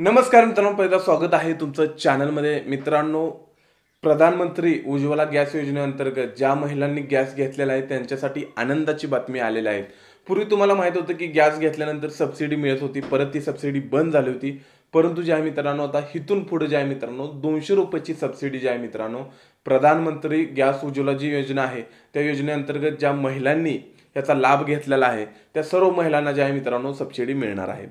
नमस्कार मित्रांनो पहिलं स्वागत आहे तुमचं चॅनलमध्ये मित्रांनो प्रधानमंत्री उज्ज्वला गॅस योजनेअंतर्गत ज्या महिलांनी गॅस घेतलेला आहे त्यांच्यासाठी आनंदाची बातमी आलेली आहे पूर्वी तुम्हाला माहित होतं की गॅस घेतल्यानंतर सबसिडी मिळत होती परत ती सबसिडी बंद झाली होती परंतु ज्या आहे मित्रांनो आता हिथून पुढे ज्या आहे मित्रांनो दोनशे रुपयाची सबसिडी ज्या आहे मित्रांनो प्रधानमंत्री गॅस उज्ज्वला जी योजना आहे त्या योजनेअंतर्गत ज्या महिलांनी याचा लाभ घेतलेला आहे त्या सर्व महिलांना ज्या आहे मित्रांनो सबसिडी मिळणार आहे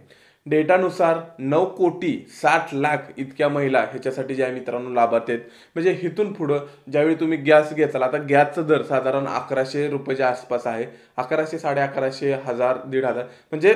डेटानुसार नऊ कोटी साठ लाख इतक्या महिला ह्याच्यासाठी ज्या मित्रांनो लाभात आहेत म्हणजे हिथून पुढं ज्यावेळी तुम्ही गॅस घेचाल आता गॅसचा दर साधारण अकराशे रुपयाच्या आसपास आहे अकराशे साडे अकराशे हजार दीड हजार म्हणजे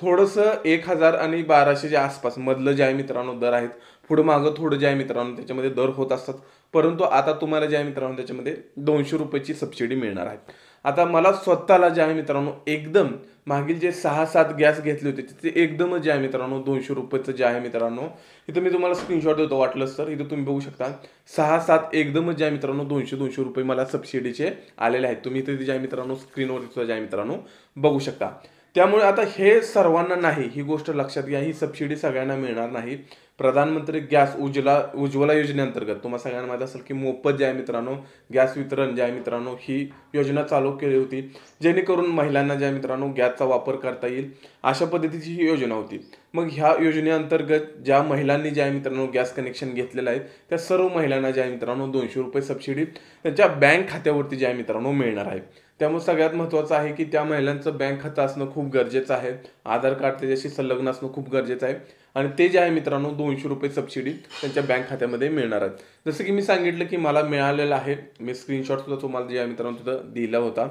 थोडंसं एक हजार आणि बाराशेच्या आसपास मधलं ज्या आहे मित्रांनो दर आहेत पुढं मागं थोडं ज्या आहे मित्रांनो त्याच्यामध्ये दर होत असतात परंतु आता तुम्हाला ज्या आहे मित्रांनो त्याच्यामध्ये दोनशे रुपयाची सबसिडी मिळणार आहे आता मला स्वतःला जे आहे मित्रांनो एकदम मागील जे सहा सात गॅस घेतले होते तिथे एकदमच जे आहे मित्रांनो दोनशे रुपयेचं जे आहे मित्रांनो इथं मी तुम्हाला स्क्रीनशॉट देतो वाटलंच तर इथं तुम्ही बघू शकता सहा सात एकदमच जे आहे मित्रांनो दोनशे दोनशे रुपये मला सबसिडीचे आलेले आहेत तुम्ही इथे जे आहे मित्रांनो स्क्रीनवर जे आहे मित्रांनो बघू शकता त्यामुळे आता हे सर्वांना नाही ही गोष्ट लक्षात घ्या ही सबसिडी सगळ्यांना मिळणार नाही प्रधानमंत्री गॅस उजला उज्ज्वला योजनेअंतर्गत तुम्हाला सगळ्यांना माहीत असेल की मोफत जे आहे मित्रांनो गॅस वितरण जे आहे मित्रांनो ही योजना चालू केली होती जेणेकरून महिलांना ज्या मित्रांनो गॅसचा वापर करता येईल अशा पद्धतीची ही योजना होती मग ह्या योजनेअंतर्गत ज्या महिलांनी जे आहे मित्रांनो गॅस कनेक्शन घेतलेलं आहे त्या सर्व महिलांना जे आहे मित्रांनो दोनशे रुपये सबसिडी त्यांच्या बँक खात्यावरती जे आहे मित्रांनो मिळणार आहे त्यामुळे सगळ्यात महत्वाचं आहे की त्या महिलांचं बँक खातं असणं खूप गरजेचं आहे आधार कार्ड त्याच्याशी संलग्न असणं खूप गरजेचं आहे आणि ते जे आहे मित्रांनो दोनशे रुपये सबसिडी त्यांच्या बँक खात्यामध्ये मिळणार आहेत जसं की मी सांगितलं की मला मिळालेलं आहे मी स्क्रीनशॉट सुद्धा तुम्हाला जे आहे मित्रांनो तिथं दिला होता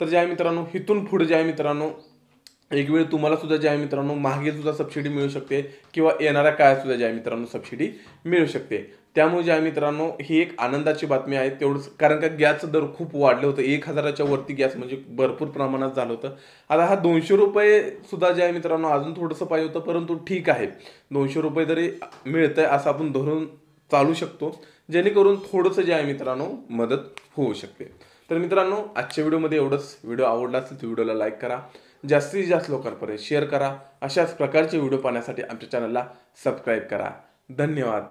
तर जे आहे मित्रांनो इथून पुढे जे आहे मित्रांनो एक वेळ तुम्हाला सुद्धा जे आहे मित्रांनो मागे सुद्धा सबसिडी मिळू शकते किंवा येणाऱ्या काळात सुद्धा जे आहे मित्रांनो सबसिडी मिळू शकते त्यामुळे जे आहे मित्रांनो ही एक आनंदाची बातमी आहे तेवढंच कारण का गॅसचं दर खूप वाढलं होतं एक हजाराच्या वरती गॅस म्हणजे भरपूर प्रमाणात झालं होतं आता हा दोनशे रुपये सुद्धा जे आहे मित्रांनो अजून थोडंसं पाहिजे होतं परंतु ठीक आहे दोनशे रुपये तरी मिळतं आहे असं आपण धरून चालू शकतो जेणेकरून थोडंसं जे आहे मित्रांनो मदत होऊ शकते तर मित्रांनो आजच्या व्हिडिओमध्ये एवढंच व्हिडिओ आवडला असेल तर व्हिडिओला लाईक करा जास्तीत जास्त लोकांपर्यंत शेअर करा अशाच प्रकारचे व्हिडिओ पाहण्यासाठी आमच्या चॅनलला सबस्क्राईब करा धन्यवाद